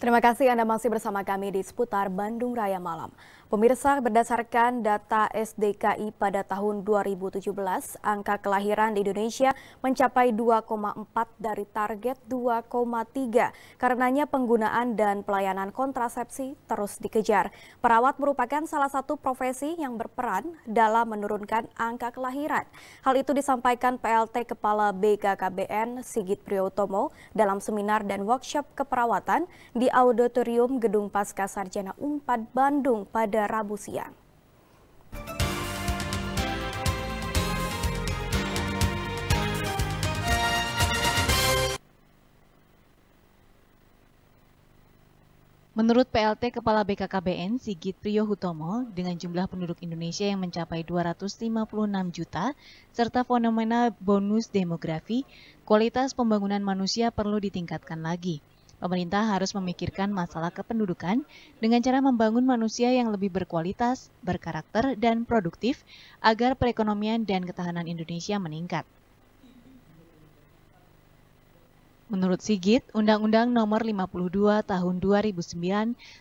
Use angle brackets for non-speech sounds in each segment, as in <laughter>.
Terima kasih Anda masih bersama kami di seputar Bandung Raya Malam. Pemirsa, berdasarkan data SDKI pada tahun 2017, angka kelahiran di Indonesia mencapai 2,4 dari target 2,3. Karenanya penggunaan dan pelayanan kontrasepsi terus dikejar. Perawat merupakan salah satu profesi yang berperan dalam menurunkan angka kelahiran. Hal itu disampaikan PLT Kepala BKKBN Sigit Priyotomo dalam seminar dan workshop keperawatan di auditorium Gedung Pasca Sarjana Umpad Bandung pada Rabu siang. Menurut PLT Kepala BKKBN Sigit Priyo Hutomo, dengan jumlah penduduk Indonesia yang mencapai 256 juta, serta fenomena bonus demografi, kualitas pembangunan manusia perlu ditingkatkan lagi. Pemerintah harus memikirkan masalah kependudukan dengan cara membangun manusia yang lebih berkualitas, berkarakter, dan produktif agar perekonomian dan ketahanan Indonesia meningkat. Menurut Sigit, Undang-Undang Nomor 52 Tahun 2009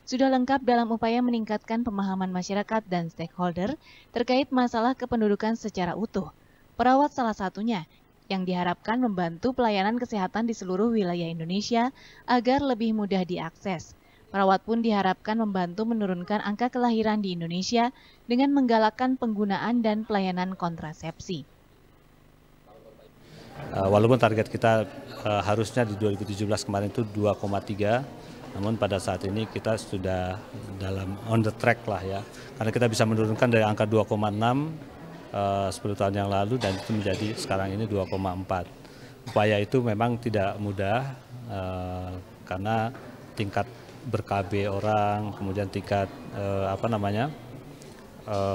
sudah lengkap dalam upaya meningkatkan pemahaman masyarakat dan stakeholder terkait masalah kependudukan secara utuh. Perawat salah satunya yang diharapkan membantu pelayanan kesehatan di seluruh wilayah Indonesia agar lebih mudah diakses. Perawat pun diharapkan membantu menurunkan angka kelahiran di Indonesia dengan menggalakkan penggunaan dan pelayanan kontrasepsi. Eh, walaupun target kita eh, harusnya di 2017 kemarin itu 2,3 namun pada saat ini kita sudah dalam on the track lah ya. Karena kita bisa menurunkan dari angka 2,6 10 eh, tahun yang lalu dan itu menjadi sekarang ini 2,4. Upaya itu memang tidak mudah eh, karena tingkat berKB orang, kemudian tingkat eh, apa namanya <clears throat>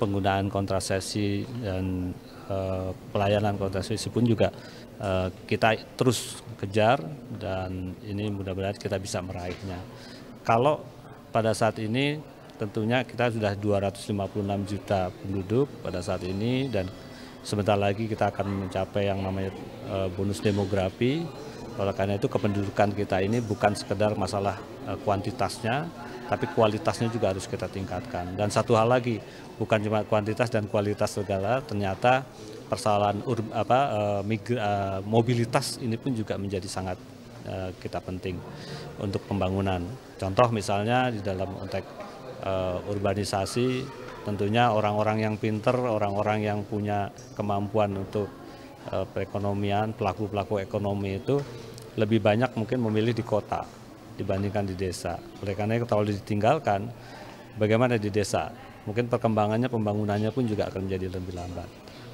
penggunaan kontrasepsi dan pelayanan kontrasepsi pun juga kita terus kejar dan ini mudah-mudahan kita bisa meraihnya. Kalau pada saat ini tentunya kita sudah 256 juta penduduk pada saat ini dan sebentar lagi kita akan mencapai yang namanya eh, bonus demografi. Oleh karena itu kependudukan kita ini bukan sekedar masalah eh, kuantitasnya, tapi kualitasnya juga harus kita tingkatkan. Dan satu hal lagi, bukan cuma kuantitas dan kualitas segala, ternyata persoalan apa, eh, migra, mobilitas ini pun juga menjadi sangat kita penting untuk pembangunan. Contoh misalnya di dalam konteks uh, urbanisasi tentunya orang-orang yang pinter, orang-orang yang punya kemampuan untuk uh, perekonomian, pelaku-pelaku ekonomi itu lebih banyak mungkin memilih di kota dibandingkan di desa. Oleh karena itu kalau ditinggalkan, bagaimana di desa? Mungkin perkembangannya, pembangunannya pun juga akan menjadi lebih lambat.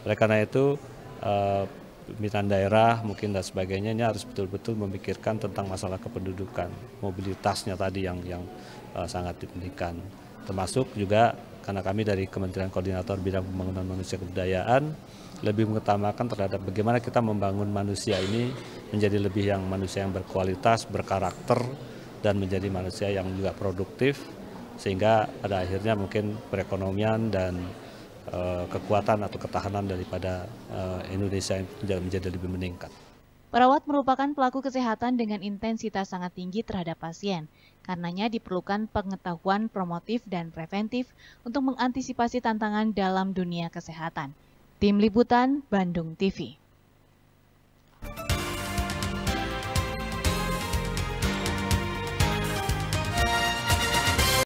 Oleh karena itu, uh, pemerintahan daerah mungkin dan sebagainya ini harus betul-betul memikirkan tentang masalah kependudukan, mobilitasnya tadi yang yang uh, sangat dipentingkan. Termasuk juga karena kami dari Kementerian Koordinator Bidang Pembangunan Manusia Kebudayaan lebih mengutamakan terhadap bagaimana kita membangun manusia ini menjadi lebih yang manusia yang berkualitas, berkarakter dan menjadi manusia yang juga produktif sehingga pada akhirnya mungkin perekonomian dan Eh, kekuatan atau ketahanan daripada eh, Indonesia menjadi lebih meningkat. Perawat merupakan pelaku kesehatan dengan intensitas sangat tinggi terhadap pasien. Karenanya diperlukan pengetahuan promotif dan preventif untuk mengantisipasi tantangan dalam dunia kesehatan. Tim Liputan Bandung TV